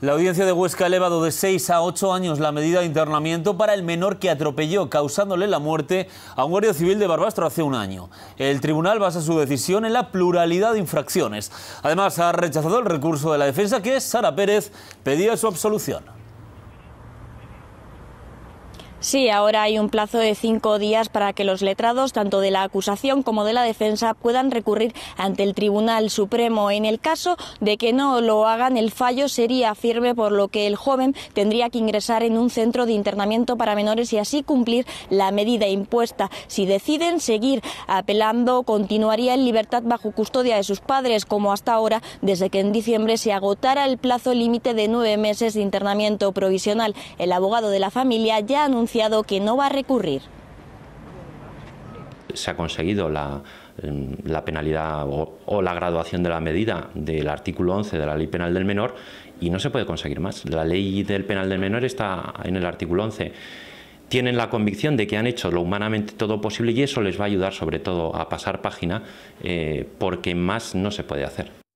La audiencia de Huesca ha elevado de 6 a 8 años la medida de internamiento para el menor que atropelló, causándole la muerte a un guardia civil de Barbastro hace un año. El tribunal basa su decisión en la pluralidad de infracciones. Además, ha rechazado el recurso de la defensa que Sara Pérez pedía su absolución. Sí, ahora hay un plazo de cinco días para que los letrados, tanto de la acusación como de la defensa, puedan recurrir ante el Tribunal Supremo. En el caso de que no lo hagan, el fallo sería firme, por lo que el joven tendría que ingresar en un centro de internamiento para menores y así cumplir la medida impuesta. Si deciden seguir apelando, continuaría en libertad bajo custodia de sus padres, como hasta ahora, desde que en diciembre se agotara el plazo límite de nueve meses de internamiento provisional. El abogado de la familia ya anunció que no va a recurrir. Se ha conseguido la, penalidad o, la graduación de la medida del artículo 11 de la ley penal del menor y no se puede conseguir más. La ley del penal del menor está en el artículo 11. Tienen la convicción de que han hecho lo humanamente todo posible y eso les va a ayudar sobre todo a pasar página eh, porque más no se puede hacer.